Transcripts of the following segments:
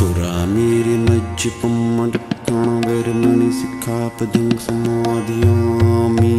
चोरा मेरे मज्ज पम्मण वैरमणि सिखा पदंग समाधियामी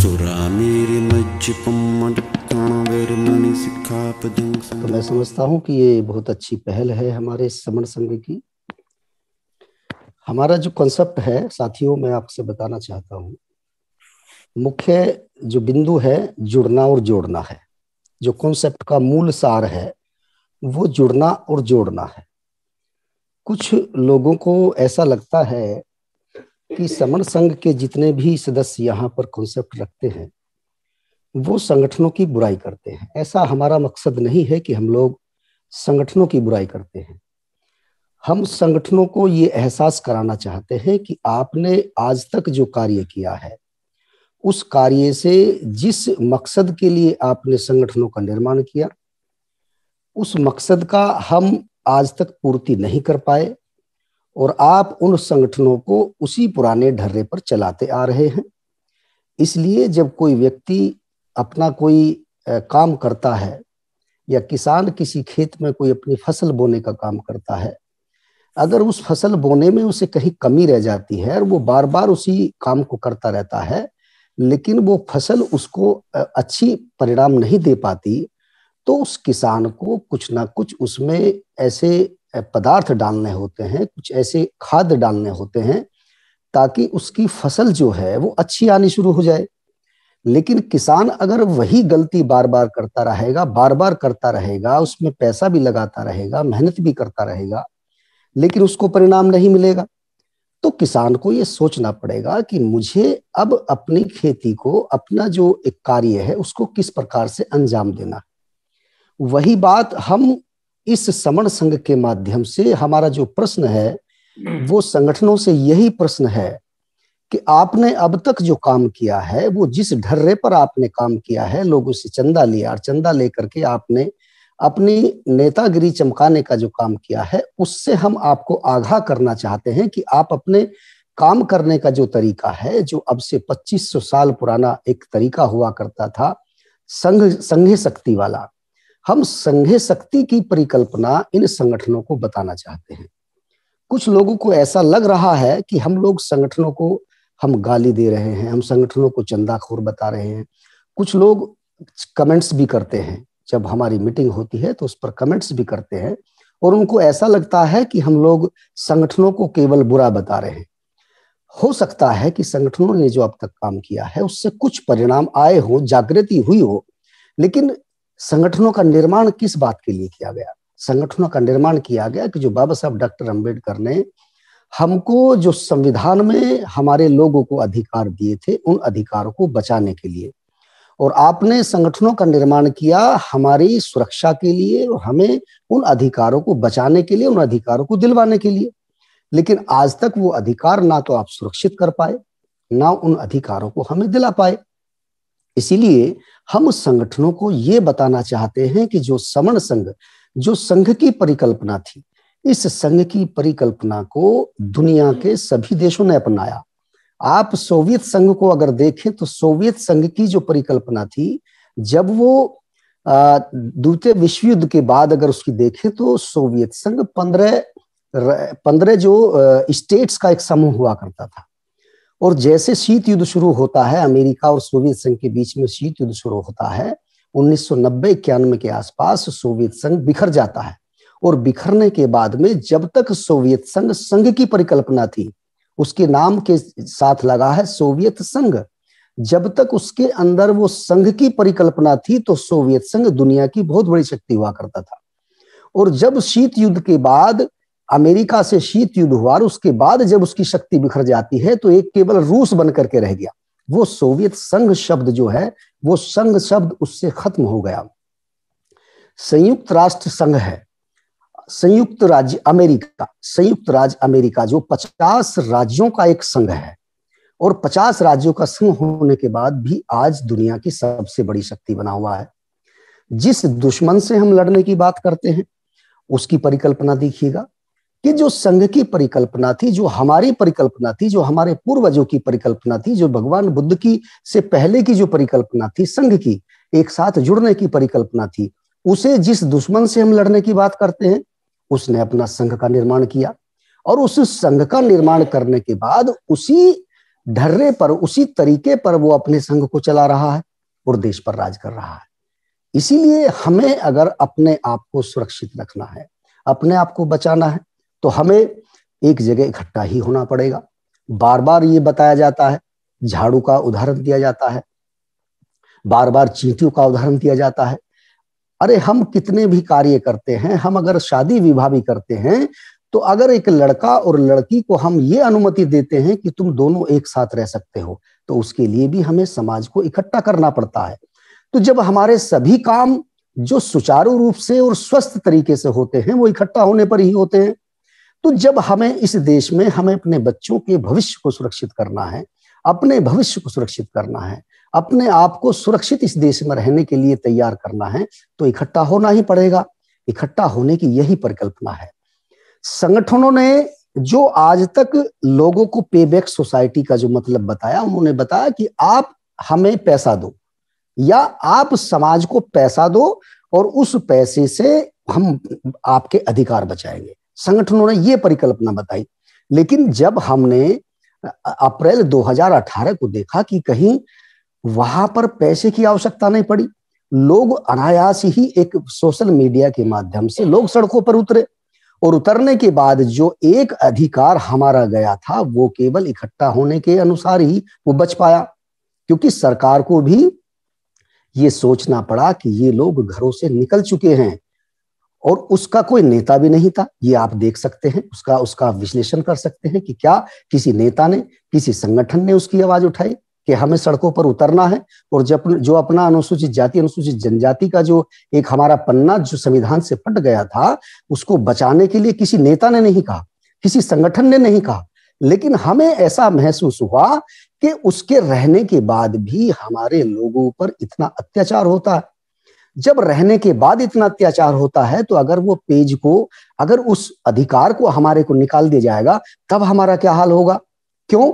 चोरा मेरे मज्ज पम्मण वैरमणि सिखा पदंग तो मैं समझता हूं कि ये बहुत अच्छी पहल है हमारे समण संघ की हमारा जो कॉन्सेप्ट है साथियों मैं आपसे बताना चाहता हूं मुख्य जो बिंदु है जुड़ना और जोड़ना है जो कॉन्सेप्ट का मूल सार है वो जुड़ना और जोड़ना है कुछ लोगों को ऐसा लगता है कि समण संघ के जितने भी सदस्य यहाँ पर कॉन्सेप्ट रखते हैं वो संगठनों की बुराई करते हैं ऐसा हमारा मकसद नहीं है कि हम लोग संगठनों की बुराई करते हैं हम संगठनों को ये एहसास कराना चाहते हैं कि आपने आज तक जो कार्य किया है उस कार्य से जिस मकसद के लिए आपने संगठनों का निर्माण किया उस मकसद का हम आज तक पूर्ति नहीं कर पाए और आप उन संगठनों को उसी पुराने ढर्रे पर चलाते आ रहे हैं इसलिए जब कोई व्यक्ति अपना कोई काम करता है या किसान किसी खेत में कोई अपनी फसल बोने का काम करता है अगर उस फसल बोने में उसे कहीं कमी रह जाती है और वो बार बार उसी काम को करता रहता है लेकिन वो फसल उसको अच्छी परिणाम नहीं दे पाती तो उस किसान को कुछ ना कुछ उसमें ऐसे पदार्थ डालने होते हैं कुछ ऐसे खाद डालने होते हैं ताकि उसकी फसल जो है वो अच्छी आनी शुरू हो जाए लेकिन किसान अगर वही गलती बार बार करता रहेगा बार बार करता रहेगा उसमें पैसा भी लगाता रहेगा मेहनत भी करता रहेगा लेकिन उसको परिणाम नहीं मिलेगा तो किसान को ये सोचना पड़ेगा कि मुझे अब अपनी खेती को अपना जो एक कार्य है उसको किस प्रकार से अंजाम देना वही बात हम इस समण संघ के माध्यम से हमारा जो प्रश्न है वो संगठनों से यही प्रश्न है कि आपने अब तक जो काम किया है वो जिस ढर्रे पर आपने काम किया है लोगों से चंदा लिया और चंदा लेकर के आपने अपनी नेतागिरी चमकाने का जो काम किया है उससे हम आपको आगाह करना चाहते हैं कि आप अपने काम करने का जो तरीका है जो अब से 2500 साल पुराना एक तरीका हुआ करता था संघ संघ शक्ति वाला हम संघे शक्ति की परिकल्पना इन संगठनों को बताना चाहते हैं कुछ लोगों को ऐसा लग रहा है कि हम लोग संगठनों को हम गाली दे रहे हैं हम संगठनों को चंदाखोर बता रहे हैं कुछ लोग कमेंट्स भी करते हैं जब हमारी मीटिंग होती है तो उस पर कमेंट्स भी करते हैं और उनको ऐसा लगता है कि हम लोग संगठनों को केवल बुरा बता रहे हैं हो सकता है कि संगठनों ने जो अब तक काम किया है उससे कुछ परिणाम आए हो जागृति हुई हो लेकिन संगठनों का निर्माण किस बात के लिए किया गया संगठनों का निर्माण किया गया कि जो बाबा साहब डॉक्टर अम्बेडकर ने हमको जो संविधान में हमारे लोगों को अधिकार दिए थे उन अधिकारों को बचाने के लिए और आपने संगठनों का निर्माण किया हमारी सुरक्षा के लिए और हमें उन अधिकारों को बचाने के लिए उन अधिकारों को दिलवाने के लिए लेकिन आज तक वो अधिकार ना तो आप सुरक्षित कर पाए ना उन अधिकारों को हमें दिला पाए इसीलिए हम संगठनों को ये बताना चाहते हैं कि जो समण संघ जो संघ की परिकल्पना थी इस संघ की परिकल्पना को दुनिया के सभी देशों ने अपनाया आप सोवियत संघ को अगर देखें तो सोवियत संघ की जो परिकल्पना थी जब वो द्वितीय विश्व युद्ध के बाद अगर उसकी देखें तो सोवियत संघ पंद्रह पंद्रह जो स्टेट्स का एक समूह हुआ करता था और जैसे शीत युद्ध शुरू होता है अमेरिका और सोवियत संघ के बीच में शीत युद्ध शुरू होता है उन्नीस सौ नब्बे इक्यानवे के आसपास सोवियत संघ बिखर जाता है और बिखरने के बाद में जब तक सोवियत संघ संघ की परिकल्पना थी उसके नाम के साथ लगा है सोवियत संघ जब तक उसके अंदर वो संघ की परिकल्पना थी तो सोवियत संघ दुनिया की बहुत बड़ी शक्ति हुआ करता था और जब शीत युद्ध के बाद अमेरिका से शीत युद्ध हुआ और उसके बाद जब उसकी शक्ति बिखर जाती है तो एक केवल रूस बन करके रह गया वो सोवियत संघ शब्द जो है वो संघ शब्द उससे खत्म हो गया संयुक्त राष्ट्र संघ है संयुक्त राज्य अमेरिका संयुक्त राज्य अमेरिका जो 50 राज्यों का एक संघ है और 50 राज्यों का संघ होने के बाद भी आज दुनिया की सबसे बड़ी शक्ति बना हुआ है जिस दुश्मन से हम लड़ने की बात करते हैं उसकी परिकल्पना देखिएगा कि जो संघ की परिकल्पना थी जो हमारी परिकल्पना थी जो हमारे पूर्वजों की परिकल्पना थी जो भगवान बुद्ध की से पहले की जो परिकल्पना थी संघ की एक साथ जुड़ने की परिकल्पना थी उसे जिस दुश्मन से हम लड़ने की बात करते हैं उसने अपना संघ का निर्माण किया और उस संघ का निर्माण करने के बाद उसी ढर्रे पर उसी तरीके पर वो अपने संघ को चला रहा है और देश पर राज कर रहा है इसीलिए हमें अगर अपने आप को सुरक्षित रखना है अपने आप को बचाना है तो हमें एक जगह इकट्ठा ही होना पड़ेगा बार बार ये बताया जाता है झाड़ू का उदाहरण दिया जाता है बार बार चींटियों का उदाहरण दिया जाता है अरे हम कितने भी कार्य करते हैं हम अगर शादी विवाह भी करते हैं तो अगर एक लड़का और लड़की को हम ये अनुमति देते हैं कि तुम दोनों एक साथ रह सकते हो तो उसके लिए भी हमें समाज को इकट्ठा करना पड़ता है तो जब हमारे सभी काम जो सुचारू रूप से और स्वस्थ तरीके से होते हैं वो इकट्ठा होने पर ही होते हैं तो जब हमें इस देश में हमें अपने बच्चों के भविष्य को सुरक्षित करना है अपने भविष्य को सुरक्षित करना है अपने आप को सुरक्षित इस देश में रहने के लिए तैयार करना है तो इकट्ठा होना ही पड़ेगा इकट्ठा होने की यही परिकल्पना है संगठनों ने जो आज तक लोगों को बैक सोसाइटी का जो मतलब बताया उन्होंने बताया कि आप हमें पैसा दो या आप समाज को पैसा दो और उस पैसे से हम आपके अधिकार बचाएंगे संगठनों ने ये परिकल्पना बताई लेकिन जब हमने अप्रैल 2018 को देखा कि कहीं वहां पर पैसे की आवश्यकता नहीं पड़ी लोग अनायास ही एक सोशल मीडिया के माध्यम से लोग सड़कों पर उतरे और उतरने के बाद जो एक अधिकार हमारा गया था वो केवल इकट्ठा होने के अनुसार ही वो बच पाया क्योंकि सरकार को भी ये सोचना पड़ा कि ये लोग घरों से निकल चुके हैं और उसका कोई नेता भी नहीं था ये आप देख सकते हैं उसका उसका विश्लेषण कर सकते हैं कि क्या किसी नेता ने किसी संगठन ने उसकी आवाज उठाई कि हमें सड़कों पर उतरना है और जब जो अपना अनुसूचित जाति अनुसूचित जनजाति का जो एक हमारा पन्ना जो संविधान से फट गया था उसको बचाने के लिए किसी नेता ने नहीं कहा किसी संगठन ने नहीं कहा लेकिन हमें ऐसा महसूस हुआ कि उसके रहने के बाद भी हमारे लोगों पर इतना अत्याचार होता है जब रहने के बाद इतना अत्याचार होता है तो अगर वो पेज को अगर उस अधिकार को हमारे को निकाल दिया जाएगा तब हमारा क्या हाल होगा क्यों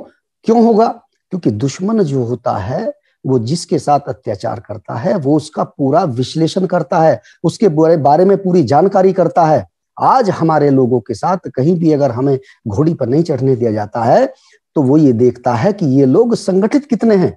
क्यों होगा क्योंकि दुश्मन जो होता है वो जिसके साथ अत्याचार करता है वो उसका पूरा विश्लेषण करता है उसके बारे में पूरी जानकारी करता है आज हमारे लोगों के साथ कहीं भी अगर हमें घोड़ी पर नहीं चढ़ने दिया जाता है तो वो ये देखता है कि ये लोग संगठित कितने हैं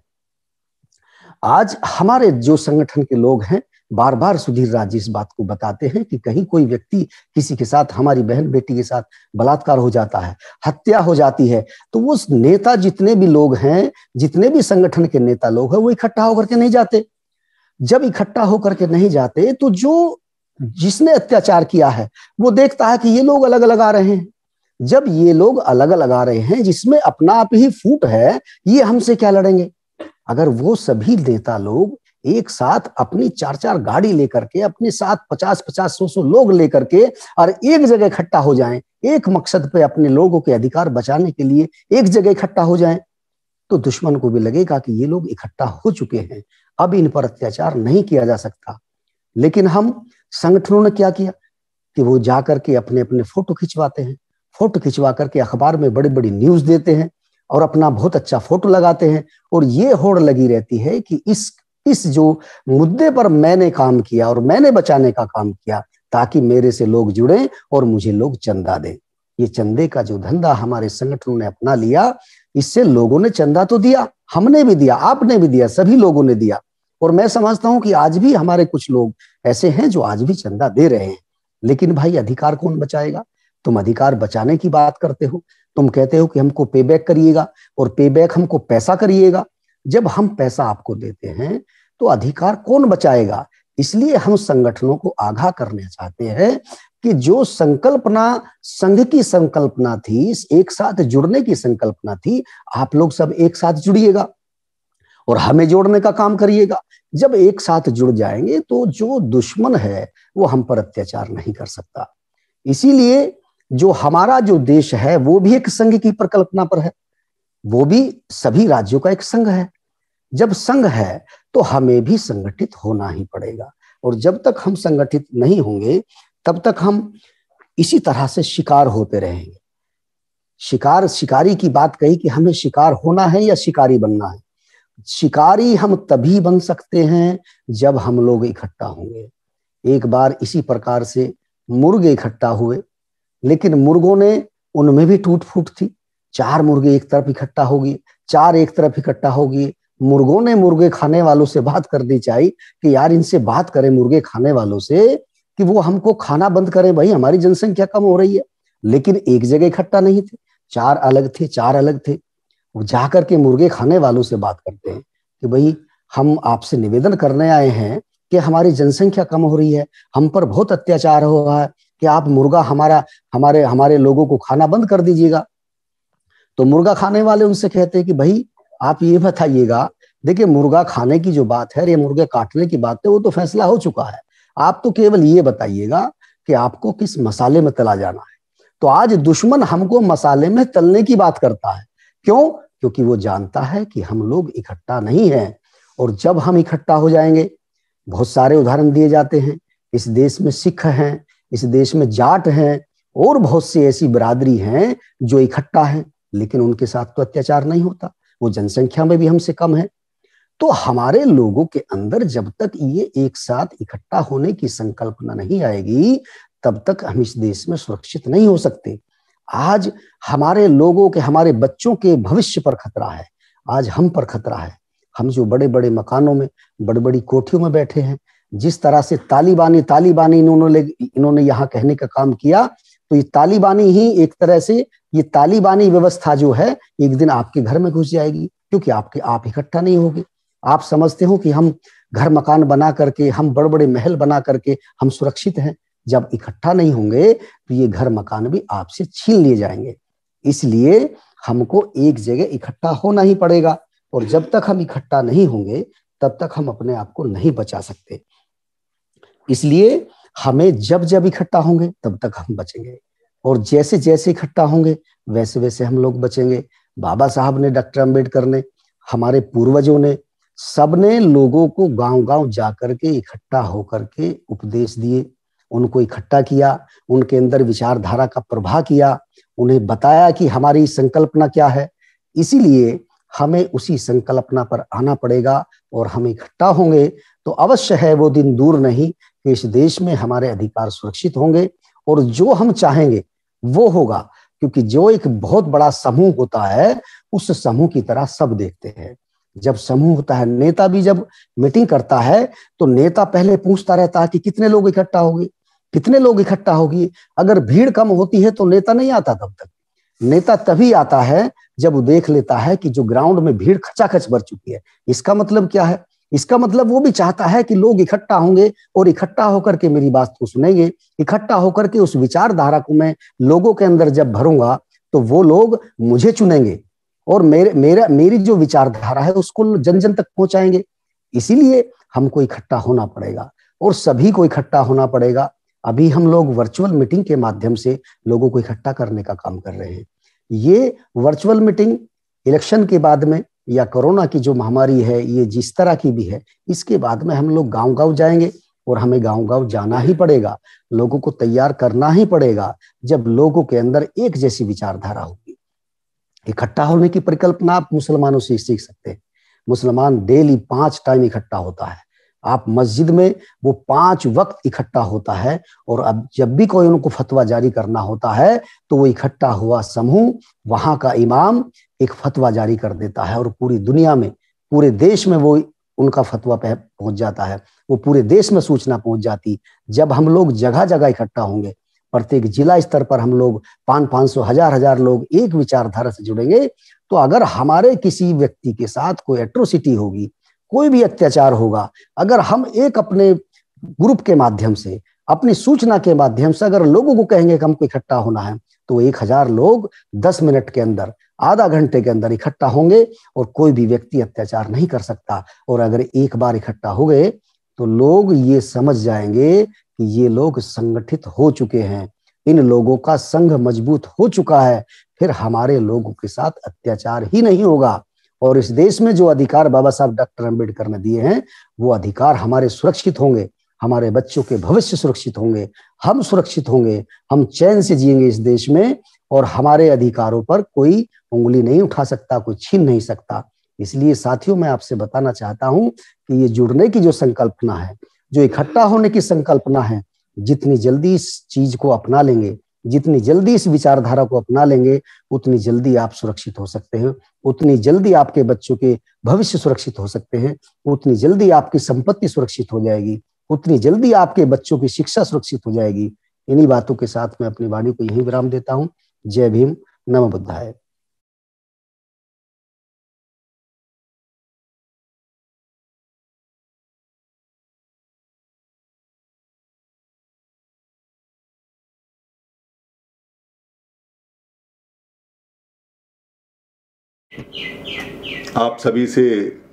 आज हमारे जो संगठन के लोग हैं बार बार सुधीर राज इस बात को बताते हैं कि कहीं कोई व्यक्ति किसी के साथ हमारी बहन बेटी के साथ बलात्कार हो जाता है हत्या हो जाती है तो वो नेता जितने भी लोग हैं जितने भी संगठन के नेता लोग हैं वो इकट्ठा होकर के नहीं जाते जब इकट्ठा होकर के नहीं जाते तो जो जिसने अत्याचार किया है वो देखता है कि ये लोग अलग अलग आ रहे हैं जब ये लोग अलग अलग आ रहे हैं जिसमें अपना आप ही फूट है ये हमसे क्या लड़ेंगे अगर वो सभी नेता लोग एक साथ अपनी चार चार गाड़ी लेकर के अपने साथ पचास पचास सौ सौ लोग लेकर के और एक जगह इकट्ठा हो जाएं एक मकसद पे अपने लोगों के अधिकार बचाने के लिए एक जगह इकट्ठा हो जाएं तो दुश्मन को भी लगेगा कि ये लोग इकट्ठा हो चुके हैं अब इन पर अत्याचार नहीं किया जा सकता लेकिन हम संगठनों ने क्या किया कि वो जाकर के अपने अपने फोटो खिंचवाते हैं फोटो खिंचवा करके अखबार में बड़ी बड़ी न्यूज देते हैं और अपना बहुत अच्छा फोटो लगाते हैं और ये होड़ लगी रहती है कि इस इस जो मुद्दे पर मैंने काम किया और मैंने बचाने का काम किया ताकि मेरे से लोग जुड़े और मुझे लोग चंदा दें ये चंदे का जो धंधा हमारे संगठनों ने अपना लिया इससे लोगों ने चंदा तो दिया हमने भी दिया आपने भी दिया सभी लोगों ने दिया और मैं समझता हूं कि आज भी हमारे कुछ लोग ऐसे हैं जो आज भी चंदा दे रहे हैं लेकिन भाई अधिकार कौन बचाएगा तुम अधिकार बचाने की बात करते हो तुम कहते हो कि हमको पे बैक करिएगा और पे बैक हमको पैसा करिएगा जब हम पैसा आपको देते हैं तो अधिकार कौन बचाएगा इसलिए हम संगठनों को आगाह करना चाहते हैं कि जो संकल्पना संघ की संकल्पना थी एक साथ जुड़ने की संकल्पना थी आप लोग सब एक साथ जुड़िएगा और हमें जोड़ने का काम करिएगा जब एक साथ जुड़ जाएंगे तो जो दुश्मन है वो हम पर अत्याचार नहीं कर सकता इसीलिए जो हमारा जो देश है वो भी एक संघ की परिकल्पना पर है वो भी सभी राज्यों का एक संघ है जब संघ है तो हमें भी संगठित होना ही पड़ेगा और जब तक हम संगठित नहीं होंगे तब तक हम इसी तरह से शिकार होते रहेंगे शिकार शिकारी की बात कही कि हमें शिकार होना है या शिकारी बनना है शिकारी हम तभी बन सकते हैं जब हम लोग इकट्ठा होंगे एक बार इसी प्रकार से मुर्ग इकट्ठा हुए लेकिन मुर्गों ने उनमें भी टूट फूट थी चार मुर्गे एक तरफ इकट्ठा हो गए चार एक तरफ इकट्ठा हो गए मुर्गों ने मुर्गे खाने वालों से बात करनी चाहिए कि यार इनसे बात करें मुर्गे खाने वालों से कि वो हमको खाना बंद करें भाई हमारी जनसंख्या कम हो रही है लेकिन एक जगह इकट्ठा नहीं थे चार अलग थे चार अलग थे वो जाकर के मुर्गे खाने वालों से बात करते हैं कि भाई हम आपसे निवेदन करने आए हैं कि हमारी जनसंख्या कम हो रही है हम पर बहुत अत्याचार हो रहा है कि आप मुर्गा हमारा हमारे हमारे लोगों को खाना बंद कर दीजिएगा तो मुर्गा खाने वाले उनसे कहते हैं कि भाई आप ये बताइएगा देखिए मुर्गा खाने की जो बात है या मुर्गे काटने की बात है वो तो फैसला हो चुका है आप तो केवल ये बताइएगा कि आपको किस मसाले में तला जाना है तो आज दुश्मन हमको मसाले में तलने की बात करता है क्यों क्योंकि वो जानता है कि हम लोग इकट्ठा नहीं है और जब हम इकट्ठा हो जाएंगे बहुत सारे उदाहरण दिए जाते हैं इस देश में सिख हैं इस देश में जाट हैं और बहुत सी ऐसी बरादरी हैं जो इकट्ठा हैं लेकिन उनके साथ तो अत्याचार नहीं होता वो जनसंख्या में भी हमसे कम है तो हमारे लोगों के अंदर जब तक ये एक साथ इकट्ठा होने की संकल्पना नहीं आएगी तब तक हम इस देश में सुरक्षित नहीं हो सकते आज हमारे लोगों के हमारे बच्चों के भविष्य पर खतरा है आज हम पर खतरा है हम जो बड़े बड़े मकानों में बड़ी बड़ी कोठियों में बैठे हैं जिस तरह से तालिबानी तालिबानी इन्होंने इन्होंने यहाँ कहने का काम किया तो ये तालिबानी ही एक तरह से ये तालिबानी व्यवस्था जो है एक दिन आपके घर में घुस जाएगी क्योंकि आपके आप इकट्ठा नहीं होगी आप समझते हो कि हम घर मकान बना करके हम बड़े बड़े महल बना करके हम सुरक्षित हैं जब इकट्ठा नहीं होंगे तो ये घर मकान भी आपसे छीन लिए जाएंगे इसलिए हमको एक जगह इकट्ठा होना ही पड़ेगा और जब तक हम इकट्ठा नहीं होंगे तब तक हम अपने आप को नहीं बचा सकते इसलिए हमें जब जब इकट्ठा होंगे तब तक हम बचेंगे और जैसे जैसे इकट्ठा होंगे वैसे वैसे हम लोग बचेंगे बाबा साहब ने डॉक्टर अम्बेडकर ने हमारे पूर्वजों ने सबने लोगों को गांव गांव जाकर के इकट्ठा होकर के उपदेश दिए उनको इकट्ठा किया उनके अंदर विचारधारा का प्रभाव किया उन्हें बताया कि हमारी संकल्पना क्या है इसीलिए हमें उसी संकल्पना पर आना पड़ेगा और हम इकट्ठा होंगे तो अवश्य है वो दिन दूर नहीं कि इस देश में हमारे अधिकार सुरक्षित होंगे और जो हम चाहेंगे वो होगा क्योंकि जो एक बहुत बड़ा समूह होता है उस समूह की तरह सब देखते हैं जब समूह होता है नेता भी जब मीटिंग करता है तो नेता पहले पूछता रहता है कि कितने लोग इकट्ठा होगी कितने लोग इकट्ठा होगी अगर भीड़ कम होती है तो नेता नहीं आता तब तक नेता तभी आता है जब देख लेता है कि जो ग्राउंड में भीड़ खचाखच भर चुकी है इसका मतलब क्या है इसका मतलब वो भी चाहता है कि लोग इकट्ठा होंगे और इकट्ठा होकर के मेरी बात को सुनेंगे इकट्ठा होकर के उस विचारधारा को मैं लोगों के अंदर जब भरूंगा तो वो लोग मुझे चुनेंगे और मेरे मेरा मेरी जो विचारधारा है उसको जन जन तक पहुंचाएंगे इसीलिए हमको इकट्ठा होना पड़ेगा और सभी को इकट्ठा होना पड़ेगा अभी हम लोग वर्चुअल मीटिंग के माध्यम से लोगों को इकट्ठा करने का काम कर रहे हैं ये वर्चुअल मीटिंग इलेक्शन के बाद में या कोरोना की जो महामारी है ये जिस तरह की भी है इसके बाद में हम लोग गांव गांव जाएंगे और हमें गांव गांव जाना ही पड़ेगा लोगों को तैयार करना ही पड़ेगा जब लोगों के अंदर एक जैसी विचारधारा होगी इकट्ठा होने की परिकल्पना आप मुसलमानों से सीख सकते हैं मुसलमान डेली पांच टाइम इकट्ठा होता है आप मस्जिद में वो पांच वक्त इकट्ठा होता है और अब जब भी कोई उनको फतवा जारी करना होता है तो वो इकट्ठा हुआ समूह वहां का इमाम एक फतवा जारी कर देता है और पूरी दुनिया में पूरे देश में वो उनका फतवा पहुंच जाता है वो पूरे देश में सूचना पहुंच जाती जब हम लोग जगह जगह इकट्ठा होंगे प्रत्येक जिला स्तर पर हम लोग पाँच पाँच सौ हजार हजार लोग एक विचारधारा से जुड़ेंगे तो अगर हमारे किसी व्यक्ति के साथ कोई एट्रोसिटी होगी कोई भी अत्याचार होगा अगर हम एक अपने ग्रुप के माध्यम से अपनी सूचना के माध्यम से अगर लोगों को कहेंगे कि हमको इकट्ठा होना है तो एक हजार लोग दस मिनट के अंदर आधा घंटे के अंदर इकट्ठा होंगे और कोई भी व्यक्ति अत्याचार नहीं कर सकता और अगर एक बार इकट्ठा हो गए तो लोग ये समझ जाएंगे कि ये लोग संगठित हो चुके हैं इन लोगों का संघ मजबूत हो चुका है फिर हमारे लोगों के साथ अत्याचार ही नहीं होगा और इस देश में जो अधिकार बाबा साहब डॉक्टर अम्बेडकर ने दिए हैं वो अधिकार हमारे सुरक्षित होंगे हमारे बच्चों के भविष्य सुरक्षित होंगे हम सुरक्षित होंगे हम चैन से जिएंगे इस देश में और हमारे अधिकारों पर कोई उंगली नहीं उठा सकता कोई छीन नहीं सकता इसलिए साथियों मैं आपसे बताना चाहता हूं कि ये जुड़ने की जो संकल्पना है जो इकट्ठा होने की संकल्पना है जितनी जल्दी इस चीज को अपना लेंगे जितनी जल्दी इस विचारधारा को अपना लेंगे उतनी जल्दी आप सुरक्षित हो सकते हैं उतनी जल्दी आपके बच्चों के भविष्य सुरक्षित हो सकते हैं उतनी जल्दी आपकी संपत्ति सुरक्षित हो जाएगी उतनी जल्दी आपके बच्चों की शिक्षा सुरक्षित हो जाएगी इन्हीं बातों के साथ मैं अपनी वाणी को यही विराम देता हूं जय भीम नम बुद्धाय आप सभी से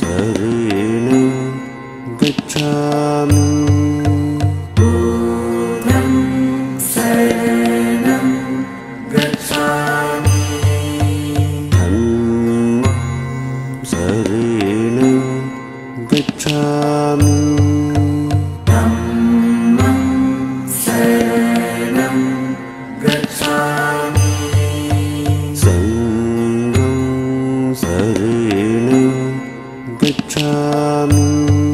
रेण गच्छामि time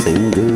single